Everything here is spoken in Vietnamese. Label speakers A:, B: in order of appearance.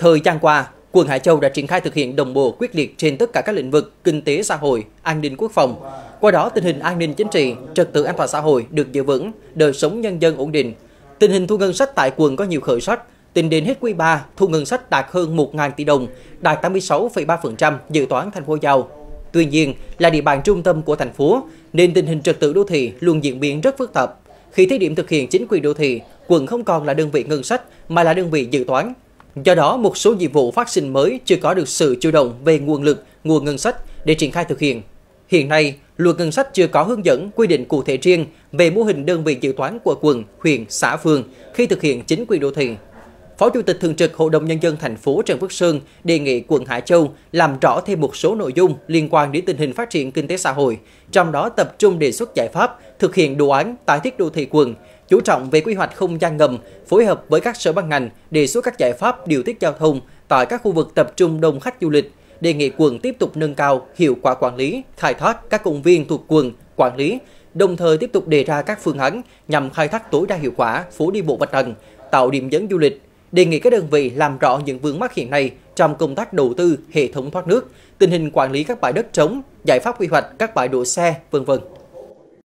A: Thời gian qua, quận Hải Châu đã triển khai thực hiện đồng bộ quyết liệt trên tất cả các lĩnh vực kinh tế xã hội, an ninh quốc phòng. Qua đó, tình hình an ninh chính trị, trật tự an toàn xã hội được giữ vững, đời sống nhân dân ổn định. Tình hình thu ngân sách tại quận có nhiều khởi sắc. Tính đến hết quý 3, thu ngân sách đạt hơn 1.000 tỷ đồng, đạt 86,3% dự toán thành phố giàu Tuy nhiên, là địa bàn trung tâm của thành phố, nên tình hình trật tự đô thị luôn diễn biến rất phức tạp. Khi thí điểm thực hiện chính quyền đô thị, quận không còn là đơn vị ngân sách mà là đơn vị dự toán, Do đó, một số nhiệm vụ phát sinh mới chưa có được sự chủ động về nguồn lực, nguồn ngân sách để triển khai thực hiện. Hiện nay, luật ngân sách chưa có hướng dẫn quy định cụ thể riêng về mô hình đơn vị dự toán của quận, huyện, xã phường khi thực hiện chính quyền đô thị. Phó Chủ tịch Thường trực Hội đồng Nhân dân thành phố Trần Phước Sơn đề nghị quận Hải Châu làm rõ thêm một số nội dung liên quan đến tình hình phát triển kinh tế xã hội, trong đó tập trung đề xuất giải pháp thực hiện đồ án tái thiết đô thị quận, chú trọng về quy hoạch không gian ngầm, phối hợp với các sở ban ngành đề xuất các giải pháp điều tiết giao thông tại các khu vực tập trung đông khách du lịch, đề nghị quận tiếp tục nâng cao hiệu quả quản lý, khai thác các công viên thuộc quận quản lý, đồng thời tiếp tục đề ra các phương án nhằm khai thác tối đa hiệu quả phố đi bộ Bạch Đằng, tạo điểm nhấn du lịch, đề nghị các đơn vị làm rõ những vướng mắc hiện nay trong công tác đầu tư hệ thống thoát nước, tình hình quản lý các bãi đất trống, giải pháp quy hoạch các bãi đỗ xe, vân vân.